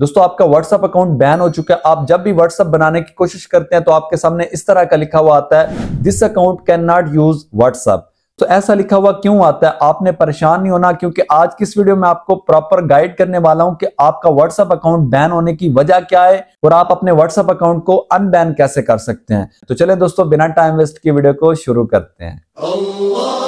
दोस्तों आपका WhatsApp account ban हो चुका है आप जब भी व्हाट्सअप बनाने की कोशिश करते हैं तो आपके सामने इस तरह का लिखा हुआ आता है this account can not use WhatsApp तो ऐसा लिखा हुआ क्यों आता है आपने परेशान नहीं होना क्योंकि आज की इस वीडियो में आपको प्रॉपर गाइड करने वाला हूं कि आपका व्हाट्सएप अकाउंट बैन होने की वजह क्या है और आप अपने व्हाट्सअप अकाउंट को अनबैन कैसे कर सकते हैं तो चले दोस्तों बिना टाइम वेस्ट की वीडियो को शुरू करते हैं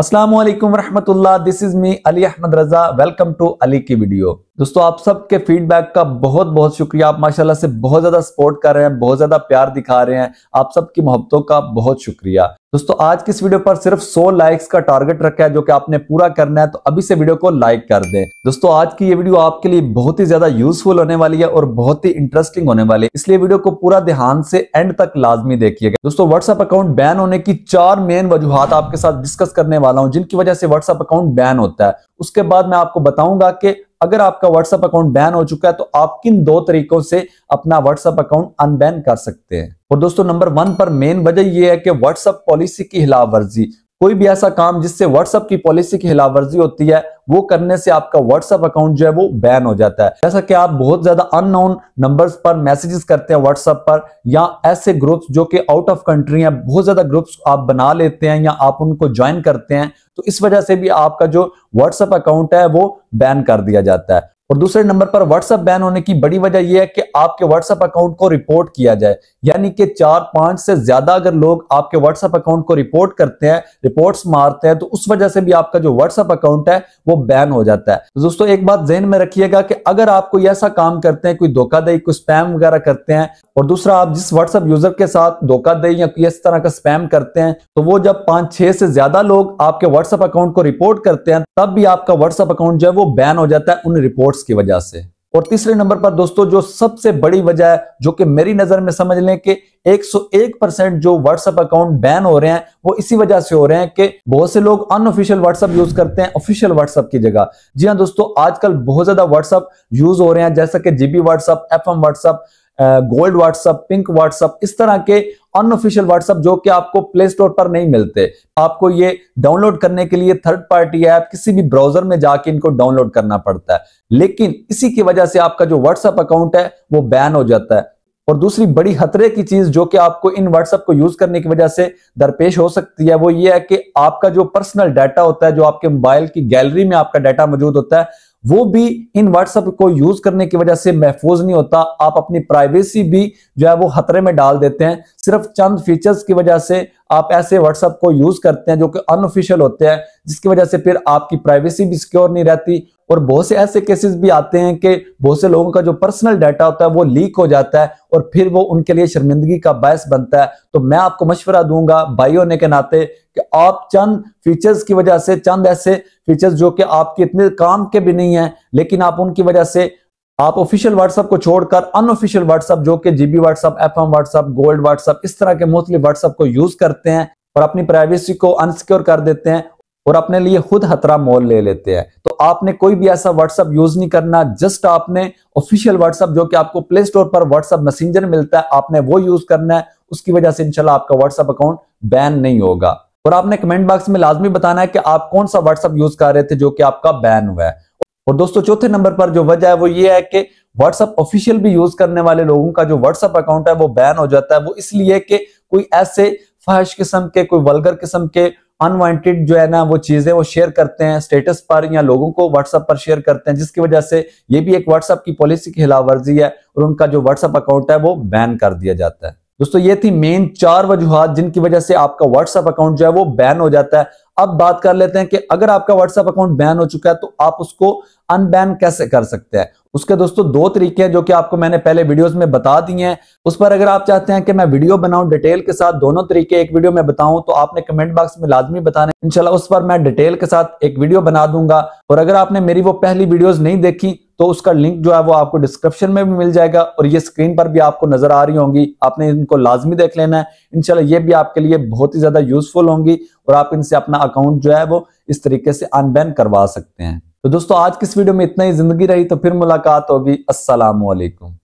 असलम वरहमतुल्ला this is me Ali Ahmed Raza welcome to Ali की वीडियो दोस्तों आप सबके फीडबैक का बहुत बहुत शुक्रिया आप माशाल्लाह से बहुत ज्यादा सपोर्ट कर रहे हैं बहुत ज्यादा प्यार दिखा रहे हैं आप सबकी मोहब्बतों का बहुत शुक्रिया दोस्तों आज की इस वीडियो पर सिर्फ 100 लाइक्स का टारगेट रखा है जो कि आपने पूरा करना है तो अभी से वीडियो को लाइक कर दें दोस्तों आज की ये वीडियो आपके लिए बहुत ही ज्यादा यूजफुल होने वाली है और बहुत ही इंटरेस्टिंग होने वाली है इसलिए वीडियो को पूरा ध्यान से एंड तक लाजमी देखिएगा दोस्तों व्हाट्सअप अकाउंट बैन होने की चार मेन वजूहत आपके साथ डिस्कस करने वाला हूँ जिनकी वजह से व्हाट्सअप अकाउंट बैन होता है उसके बाद मैं आपको बताऊंगा कि अगर आपका व्हाट्सएप अकाउंट बैन हो चुका है तो आप किन दो तरीकों से अपना व्हाट्सएप अकाउंट अनबैन कर सकते हैं और दोस्तों नंबर वन पर मेन वजह यह है कि व्हाट्सएप पॉलिसी की खिलाफ वर्जी कोई भी ऐसा काम जिससे व्हाट्सएप की पॉलिसी की खिलाफ वर्जी होती है वो करने से आपका व्हाट्सअप अकाउंट जो है वो बैन हो जाता है जैसा कि आप बहुत ज्यादा अननोन नंबर्स पर मैसेजेस करते हैं व्हाट्सअप पर या ऐसे ग्रुप्स जो कि आउट ऑफ कंट्री हैं बहुत ज्यादा ग्रुप्स आप बना लेते हैं या आप उनको ज्वाइन करते हैं तो इस वजह से भी आपका जो व्हाट्सएप अकाउंट है वो बैन कर दिया जाता है और दूसरे नंबर पर व्हाट्सएप बैन होने की बड़ी वजह यह है कि आपके व्हाट्सएप अकाउंट को रिपोर्ट किया जाए यानी कि चार पांच से ज्यादा अगर लोग आपके व्हाट्सएप अकाउंट को रिपोर्ट करते हैं रिपोर्ट्स मारते हैं तो उस वजह से भी आपका जो व्हाट्सएप अकाउंट है वो बैन हो जाता है तो दोस्तों एक बात जहन में रखिएगा कि अगर आप कोई ऐसा काम करते हैं कोई धोखाधड़ी कोई स्पैम वगैरह करते हैं और दूसरा आप जिस व्हाट्सएप यूजर के साथ धोखाधड़ी या इस तरह का स्पैम करते हैं तो वो जब पांच छह से ज्यादा लोग आपके व्हाट्सएप अकाउंट को रिपोर्ट करते हैं तब भी आपका व्हाट्सएप अकाउंट जो है वो बैन हो जाता है उन रिपोर्ट कोर्स की वजह से और तीसरे नंबर पर दोस्तों जो सबसे बड़ी वजह है जो कि मेरी नजर में समझ लें कि 101 परसेंट जो व्हाट्सएप अकाउंट बैन हो रहे हैं वो इसी वजह से हो रहे हैं कि बहुत से लोग अनऑफिशियल व्हाट्सएप यूज करते हैं ऑफिशियल व्हाट्सएप की जगह जी हाँ दोस्तों आजकल बहुत ज्यादा व्हाट्सएप यूज हो रहे हैं जैसा कि GB WhatsApp F M WhatsApp gold WhatsApp pink WhatsApp इस तरह के अनऑफिशियल व्हाट्सएप जो कि आपको प्ले स्टोर पर नहीं मिलते आपको ये डाउनलोड करने के लिए थर्ड पार्टी ऐप किसी भी ब्राउजर में जाके इनको डाउनलोड करना पड़ता है लेकिन इसी की वजह से आपका जो व्हाट्सएप अकाउंट है वो बैन हो जाता है और दूसरी बड़ी खतरे की चीज जो कि आपको इन व्हाट्सएप को यूज करने की वजह से दरपेश हो सकती है वो ये है कि आपका जो पर्सनल डाटा होता है जो आपके मोबाइल की गैलरी में आपका डाटा मौजूद होता है वो भी इन व्हाट्सएप को यूज करने की वजह से महफूज नहीं होता आप अपनी प्राइवेसी भी जो है वो खतरे में डाल देते हैं सिर्फ चंद फीचर्स की वजह से आप ऐसे व्हाट्सएप को यूज करते हैं जो कि अनऑफिशियल होते हैं जिसकी वजह से फिर आपकी प्राइवेसी भी सिक्योर नहीं रहती और बहुत से ऐसे केसेस भी आते हैं कि बहुत से लोगों का जो पर्सनल डाटा होता है वो लीक हो जाता है और फिर वो उनके लिए शर्मिंदगी का बायस बनता है तो मैं आपको मशवरा दूंगा भाई होने के नाते कि आप चंद फीचर्स की वजह से चंद ऐसे फीचर्स जो कि आपके इतने काम के भी नहीं है लेकिन आप उनकी वजह से आप ऑफिशियल व्हाट्सअप को छोड़कर अनऑफिशियल व्हाट्सअप जो कि GB WhatsApp F M WhatsApp gold WhatsApp इस तरह के मोस्टली व्हाट्सअप को यूज करते हैं और अपनी प्राइवेसी को अनसिक्योर कर देते हैं और अपने लिए खुद खतरा मोल ले लेते हैं तो आपने कोई भी ऐसा व्हाट्सअप यूज नहीं करना जस्ट आपने ऑफिशियल व्हाट्सअप जो कि आपको प्ले स्टोर पर व्हाट्सअप मैसेंजर मिलता है आपने वो यूज करना है उसकी वजह से इंशाल्लाह आपका व्हाट्सअप अकाउंट बैन नहीं होगा और आपने कमेंट बॉक्स में लाजमी बताना है कि आप कौन सा व्हाट्सअप यूज कर रहे थे जो कि आपका बैन हुआ है और दोस्तों चौथे नंबर पर जो वजह है वो ये है कि व्हाट्सअप ऑफिशियल भी यूज करने वाले लोगों का जो व्हाट्सअप अकाउंट है वो बैन हो जाता है वो इसलिए कि कोई ऐसे फहश किस्म के कोई वलगर किस्म के अनवांटेड जो है ना वो चीजें वो शेयर करते हैं स्टेटस पर या लोगों को व्हाट्सएप पर शेयर करते हैं जिसकी वजह से ये भी एक व्हाट्सएप की पॉलिसी की खिलाफ वर्जी है और उनका जो व्हाट्सएप अकाउंट है वो बैन कर दिया जाता है दोस्तों ये थी मेन चार वजूहत जिनकी वजह से आपका व्हाट्सएप अकाउंट जो है वो बैन हो जाता है अब बात कर लेते हैं कि अगर आपका व्हाट्सएप अकाउंट बैन हो चुका है तो आप उसको अनबैन कैसे कर सकते हैं उसके दोस्तों दो तरीके हैं जो कि आपको मैंने पहले वीडियोस में बता दिए हैं उस पर अगर आप चाहते हैं कि मैं वीडियो बनाऊं डिटेल के साथ दोनों तरीके एक वीडियो में बताऊं तो आपने कमेंट बॉक्स में लाजमी बताने इनशाला उस पर मैं डिटेल के साथ एक वीडियो बना दूंगा और अगर आपने मेरी वो पहली वीडियोज नहीं देखी तो उसका लिंक जो है वो आपको डिस्क्रिप्शन में भी मिल जाएगा और ये स्क्रीन पर भी आपको नजर आ रही होंगी आपने इनको लाजमी देख लेना है इनशाला ये भी आपके लिए बहुत ही ज्यादा यूजफुल होंगी और आप इनसे अपना अकाउंट जो है वो इस तरीके से अनबैन करवा सकते हैं तो दोस्तों आज की इस वीडियो में इतना ही जिंदगी रही तो फिर मुलाकात होगी असलामकुम